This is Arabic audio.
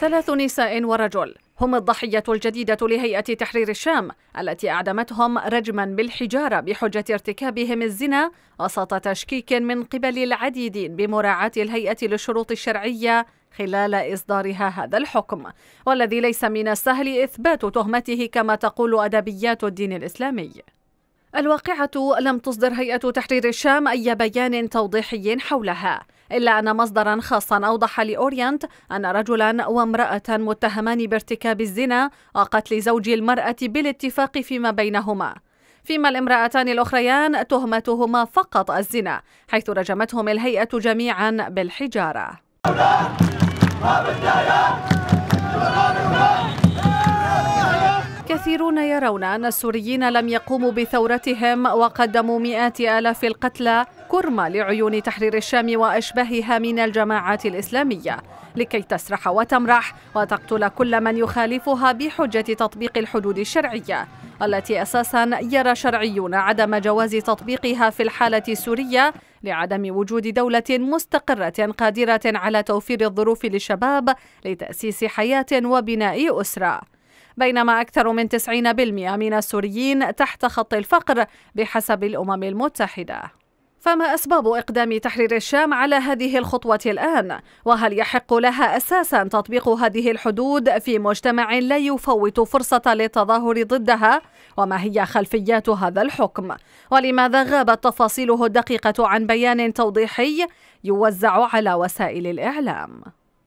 ثلاث نساء ورجل هم الضحية الجديدة لهيئة تحرير الشام التي أعدمتهم رجما بالحجارة بحجة ارتكابهم الزنا وسط تشكيك من قبل العديد بمراعاة الهيئة للشروط الشرعية خلال إصدارها هذا الحكم والذي ليس من السهل إثبات تهمته كما تقول أدبيات الدين الإسلامي الواقعة لم تصدر هيئة تحرير الشام أي بيان توضيحي حولها إلا أن مصدرا خاصا أوضح لأورينت أن رجلا وامرأة متهمان بارتكاب الزنا وقتل زوج المرأة بالاتفاق فيما بينهما فيما الامرأتان الأخريان تهمتهما فقط الزنا حيث رجمتهم الهيئة جميعا بالحجارة كثيرون يرون أن السوريين لم يقوموا بثورتهم وقدموا مئات آلاف القتلى كرمة لعيون تحرير الشام وأشباهها من الجماعات الإسلامية لكي تسرح وتمرح وتقتل كل من يخالفها بحجة تطبيق الحدود الشرعية التي أساسا يرى شرعيون عدم جواز تطبيقها في الحالة السورية لعدم وجود دولة مستقرة قادرة على توفير الظروف للشباب لتأسيس حياة وبناء أسرة بينما أكثر من 90% من السوريين تحت خط الفقر بحسب الأمم المتحدة فما أسباب إقدام تحرير الشام على هذه الخطوة الآن؟ وهل يحق لها أساسا تطبيق هذه الحدود في مجتمع لا يفوت فرصة للتظاهر ضدها؟ وما هي خلفيات هذا الحكم؟ ولماذا غابت تفاصيله الدقيقة عن بيان توضيحي يوزع على وسائل الإعلام؟